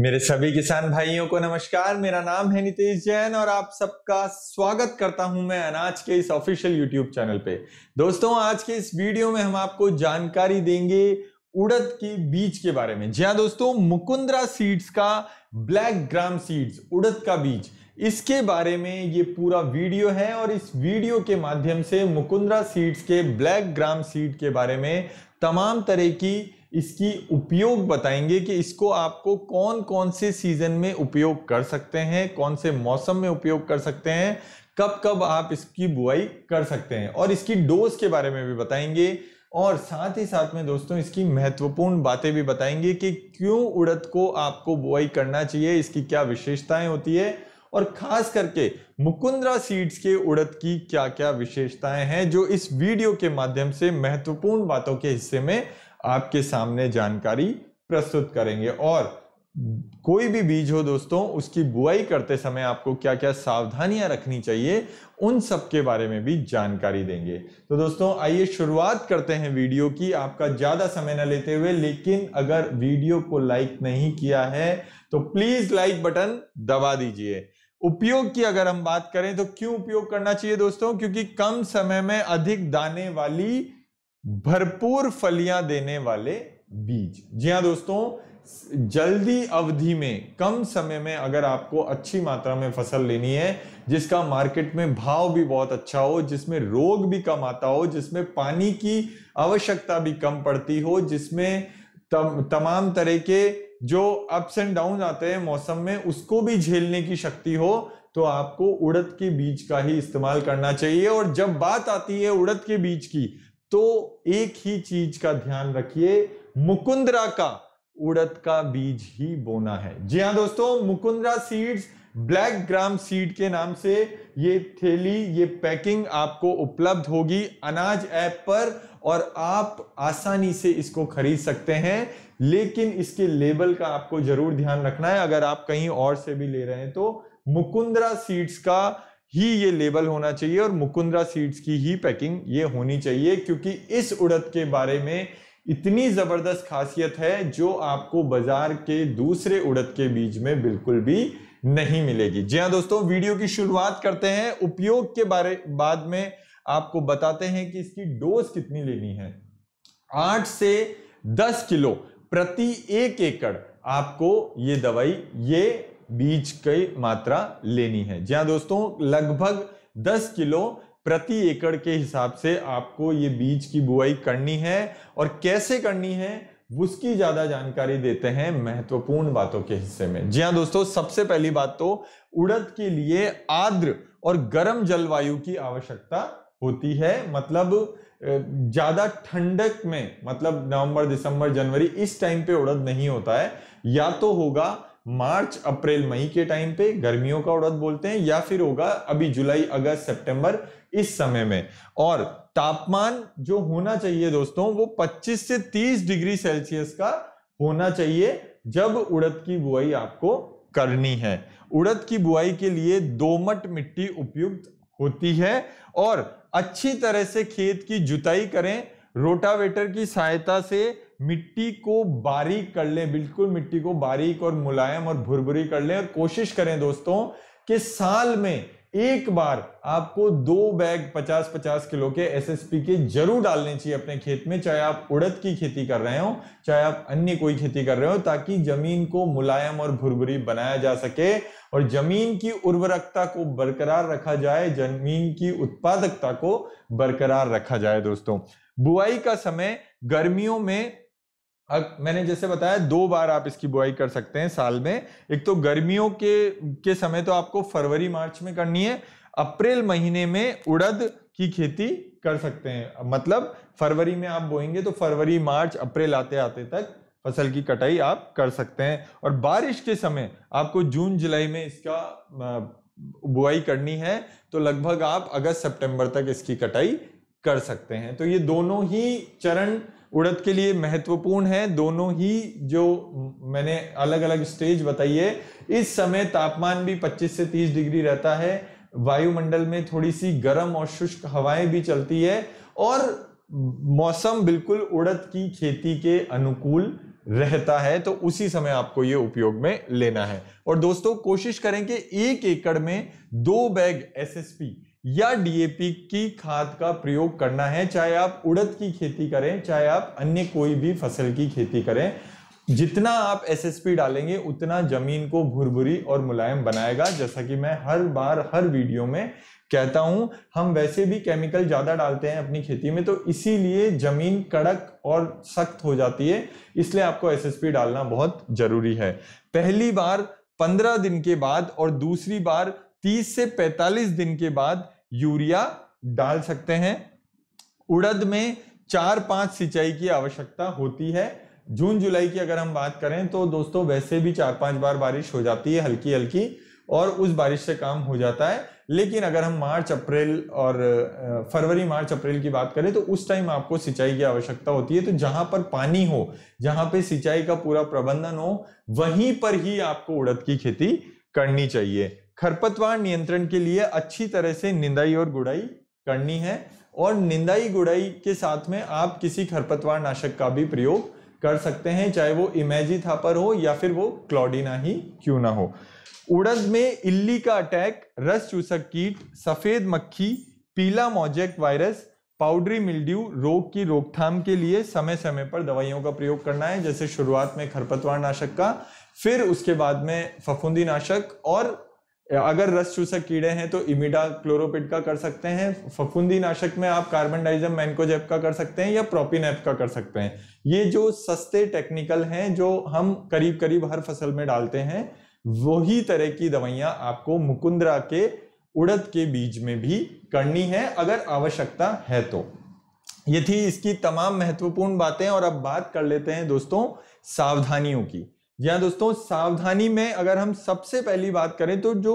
मेरे सभी किसान भाइयों को नमस्कार मेरा नाम है नितेश जैन और आप सबका स्वागत करता हूं मैं अनाज के इस ऑफिशियल यूट्यूब चैनल पे दोस्तों आज के इस वीडियो में हम आपको जानकारी देंगे उड़द के बीज के बारे में जी हाँ दोस्तों मुकुंद्रा सीड्स का ब्लैक ग्राम सीड्स उड़द का बीज इसके बारे में ये पूरा वीडियो है और इस वीडियो के माध्यम से मुकुंद्रा सीड्स के ब्लैक ग्राम सीड के बारे में तमाम तरह की इसकी उपयोग बताएंगे कि इसको आपको कौन कौन से सीजन में उपयोग कर सकते हैं कौन से मौसम में उपयोग कर सकते हैं कब कब आप इसकी बुआई कर सकते हैं और इसकी डोज के बारे में भी बताएंगे और साथ ही साथ में दोस्तों इसकी महत्वपूर्ण बातें भी बताएंगे कि क्यों उड़द को आपको बुआई करना चाहिए इसकी क्या विशेषताएं होती है और खास करके मुकुंदरा सीड्स के उड़द की क्या क्या विशेषताएं हैं जो इस वीडियो के माध्यम से महत्वपूर्ण बातों के हिस्से में आपके सामने जानकारी प्रस्तुत करेंगे और कोई भी बीज हो दोस्तों उसकी बुआई करते समय आपको क्या क्या सावधानियां रखनी चाहिए उन सब के बारे में भी जानकारी देंगे तो दोस्तों आइए शुरुआत करते हैं वीडियो की आपका ज़्यादा समय न लेते हुए लेकिन अगर वीडियो को लाइक नहीं किया है तो प्लीज़ लाइक बटन दबा दीजिए उपयोग की अगर हम बात करें तो क्यों उपयोग करना चाहिए दोस्तों क्योंकि कम समय में अधिक दाने वाली भरपूर फलियां देने वाले बीज जी हाँ दोस्तों जल्दी अवधि में कम समय में अगर आपको अच्छी मात्रा में फसल लेनी है जिसका मार्केट में भाव भी बहुत अच्छा हो जिसमें रोग भी कम आता हो जिसमें पानी की आवश्यकता भी कम पड़ती हो जिसमें तम, तमाम तरह के जो अप्स एंड डाउन आते हैं मौसम में उसको भी झेलने की शक्ति हो तो आपको उड़द के बीज का ही इस्तेमाल करना चाहिए और जब बात आती है उड़द के बीज की तो एक ही चीज का ध्यान रखिए मुकुंदरा का उड़द का बीज ही बोना है जी हाँ दोस्तों Mukundra seeds black gram seed के नाम से ये थैली ये पैकिंग आपको उपलब्ध होगी अनाज ऐप पर और आप आसानी से इसको खरीद सकते हैं लेकिन इसके लेबल का आपको जरूर ध्यान रखना है अगर आप कहीं और से भी ले रहे हैं तो मुकुंदरा सीड्स का ही ये लेबल होना चाहिए और मुकुंद्रा सीड्स की ही पैकिंग ये होनी चाहिए क्योंकि इस उड़द के बारे में इतनी ज़बरदस्त खासियत है जो आपको बाजार के दूसरे उड़द के बीज में बिल्कुल भी नहीं मिलेगी जी हाँ दोस्तों वीडियो की शुरुआत करते हैं उपयोग के बारे बाद में आपको बताते हैं कि इसकी डोज कितनी लेनी है आठ से दस किलो प्रति एक एकड़ आपको ये दवाई ये बीज की मात्रा लेनी है जी हाँ दोस्तों लगभग 10 किलो प्रति एकड़ के हिसाब से आपको ये बीज की बुआई करनी है और कैसे करनी है उसकी ज्यादा जानकारी देते हैं महत्वपूर्ण बातों के हिस्से में जी हाँ दोस्तों सबसे पहली बात तो उड़द के लिए आर्द्र और गर्म जलवायु की आवश्यकता होती है मतलब ज्यादा ठंडक में मतलब नवंबर दिसंबर जनवरी इस टाइम पे उड़द नहीं होता है या तो होगा मार्च अप्रैल मई के टाइम पे गर्मियों का उड़द बोलते हैं या फिर होगा अभी जुलाई अगस्त सितंबर इस समय में और तापमान जो होना चाहिए दोस्तों वो 25 से 30 डिग्री सेल्सियस का होना चाहिए जब उड़द की बुआई आपको करनी है उड़द की बुआई के लिए दोमट मिट्टी उपयुक्त होती है और अच्छी तरह से खेत की जुताई करें रोटावेटर की सहायता से मिट्टी को बारीक कर लें बिल्कुल मिट्टी को बारीक और मुलायम और भुरभुरी कर लें और कोशिश करें दोस्तों कि साल में एक बार आपको दो बैग 50-50 किलो के एसएसपी के जरूर डालने चाहिए अपने खेत में चाहे आप उड़द की खेती कर रहे हो चाहे आप अन्य कोई खेती कर रहे हो ताकि जमीन को मुलायम और भुरभुरी बनाया जा सके और जमीन की उर्वरकता को बरकरार रखा जाए जमीन की उत्पादकता को बरकरार रखा जाए दोस्तों बुआई का समय गर्मियों में मैंने जैसे बताया दो बार आप इसकी बुआई कर सकते हैं साल में एक तो गर्मियों के के समय तो आपको फरवरी मार्च में करनी है अप्रैल महीने में उड़द की खेती कर सकते हैं मतलब फरवरी में आप बोएंगे तो फरवरी मार्च अप्रैल आते आते तक फसल की कटाई आप कर सकते हैं और बारिश के समय आपको जून जुलाई में इसका बुआई करनी है तो लगभग आप अगस्त सितंबर तक इसकी कटाई कर सकते हैं तो ये दोनों ही चरण उड़द के लिए महत्वपूर्ण है दोनों ही जो मैंने अलग अलग स्टेज बताई है इस समय तापमान भी 25 से 30 डिग्री रहता है वायुमंडल में थोड़ी सी गर्म और शुष्क हवाएं भी चलती है और मौसम बिल्कुल उड़द की खेती के अनुकूल रहता है तो उसी समय आपको ये उपयोग में लेना है और दोस्तों कोशिश करें कि एक एकड़ में दो बैग एसएसपी या डीएपी की खाद का प्रयोग करना है चाहे आप उड़द की खेती करें चाहे आप अन्य कोई भी फसल की खेती करें जितना आप एसएसपी डालेंगे उतना जमीन को भुरभुरी और मुलायम बनाएगा जैसा कि मैं हर बार हर वीडियो में कहता हूं हम वैसे भी केमिकल ज़्यादा डालते हैं अपनी खेती में तो इसीलिए ज़मीन कड़क और सख्त हो जाती है इसलिए आपको एसएसपी डालना बहुत ज़रूरी है पहली बार पंद्रह दिन के बाद और दूसरी बार तीस से पैंतालीस दिन के बाद यूरिया डाल सकते हैं उड़द में चार पांच सिंचाई की आवश्यकता होती है जून जुलाई की अगर हम बात करें तो दोस्तों वैसे भी चार पांच बार बारिश हो जाती है हल्की हल्की और उस बारिश से काम हो जाता है लेकिन अगर हम मार्च अप्रैल और फरवरी मार्च अप्रैल की बात करें तो उस टाइम आपको सिंचाई की आवश्यकता होती है तो जहां पर पानी हो जहां पे सिंचाई का पूरा प्रबंधन हो वहीं पर ही आपको उड़द की खेती करनी चाहिए खरपतवार नियंत्रण के लिए अच्छी तरह से निंदाई और गुड़ाई करनी है और निंदाई गुड़ाई के साथ में आप किसी खरपतवार नाशक का भी प्रयोग कर सकते हैं चाहे वो इमेजी थापर हो या फिर वो क्लोडिना ही क्यों ना हो उड़द में इल्ली का अटैक रस चूसक कीट सफेद मक्खी पीला मोजेक वायरस पाउडरी मिल्ड्यू रोग की रोकथाम के लिए समय समय पर दवाइयों का प्रयोग करना है जैसे शुरुआत में खरपतवार नाशक का फिर उसके बाद में फफूंदी नाशक और अगर रस चूसक कीड़े हैं तो इमिडा क्लोरोपिड का कर सकते हैं फफूंदी नाशक में आप कार्बन डाइजम मैनकोजेप का कर सकते हैं या प्रोपिनेप का कर सकते हैं ये जो सस्ते टेक्निकल हैं जो हम करीब करीब हर फसल में डालते हैं वही तरह की दवाइयां आपको मुकुंदरा के उड़द के बीज में भी करनी है अगर आवश्यकता है तो ये थी इसकी तमाम महत्वपूर्ण बातें और अब बात कर लेते हैं दोस्तों सावधानियों की जी हाँ दोस्तों सावधानी में अगर हम सबसे पहली बात करें तो जो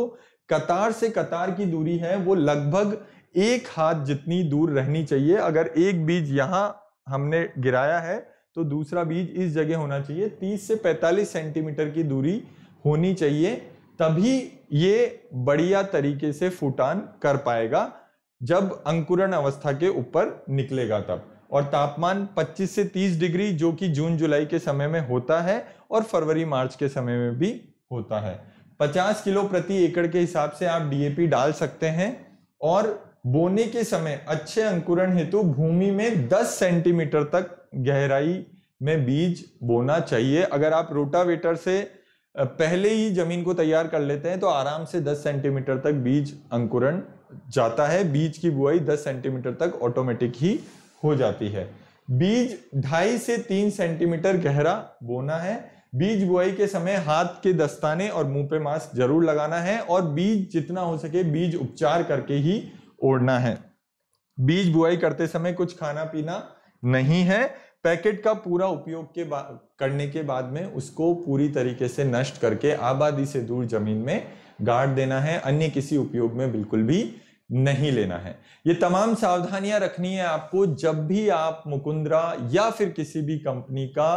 कतार से कतार की दूरी है वो लगभग एक हाथ जितनी दूर रहनी चाहिए अगर एक बीज यहाँ हमने गिराया है तो दूसरा बीज इस जगह होना चाहिए 30 से 45 सेंटीमीटर की दूरी होनी चाहिए तभी ये बढ़िया तरीके से फूटान कर पाएगा जब अंकुरण अवस्था के ऊपर निकलेगा तब और तापमान 25 से 30 डिग्री जो कि जून जुलाई के समय में होता है और फरवरी मार्च के समय में भी होता है 50 किलो प्रति एकड़ के हिसाब से आप डीएपी डाल सकते हैं और बोने के समय अच्छे अंकुरण हेतु भूमि में 10 सेंटीमीटर तक गहराई में बीज बोना चाहिए अगर आप रोटावेटर से पहले ही जमीन को तैयार कर लेते हैं तो आराम से 10 सेंटीमीटर तक बीज अंकुरण जाता है बीज की बुआई 10 सेंटीमीटर तक ऑटोमेटिक ही हो जाती है बीज ढाई से तीन सेंटीमीटर गहरा बोना है बीज बुआई के समय हाथ के दस्ताने और मुंह पे मास्क जरूर लगाना है और बीज जितना हो सके बीज उपचार करके ही ओढ़ना है बीज बुआई करते समय कुछ खाना पीना नहीं है पैकेट का पूरा उपयोग के करने के बाद में उसको पूरी तरीके से नष्ट करके आबादी से दूर जमीन में गाड़ देना है अन्य किसी उपयोग में बिल्कुल भी नहीं लेना है ये तमाम सावधानियां रखनी है आपको जब भी आप मुकुंदरा या फिर किसी भी कंपनी का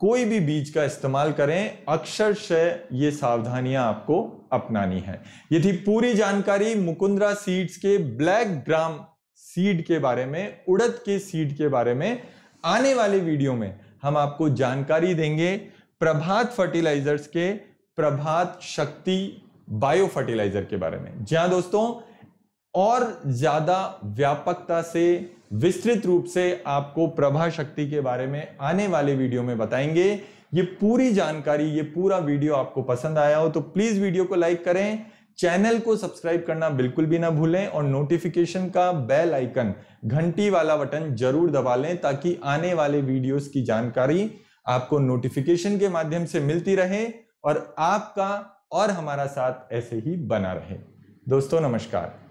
कोई भी बीज का इस्तेमाल करें अक्षरशः ये सावधानियां आपको अपनानी है ये थी पूरी जानकारी मुकुंदरा सीड्स के ब्लैक ग्राम सीड के बारे में उड़द के सीड के बारे में आने वाले वीडियो में हम आपको जानकारी देंगे प्रभात फर्टिलाइजर्स के प्रभात शक्ति बायो फर्टिलाइजर के बारे में जहां दोस्तों और ज्यादा व्यापकता से विस्तृत रूप से आपको प्रभा शक्ति के बारे में आने वाले वीडियो में बताएंगे ये पूरी जानकारी ये पूरा वीडियो आपको पसंद आया हो तो प्लीज वीडियो को लाइक करें चैनल को सब्सक्राइब करना बिल्कुल भी ना भूलें और नोटिफिकेशन का बेल आइकन घंटी वाला बटन जरूर दबा लें ताकि आने वाले वीडियोस की जानकारी आपको नोटिफिकेशन के माध्यम से मिलती रहे और आपका और हमारा साथ ऐसे ही बना रहे दोस्तों नमस्कार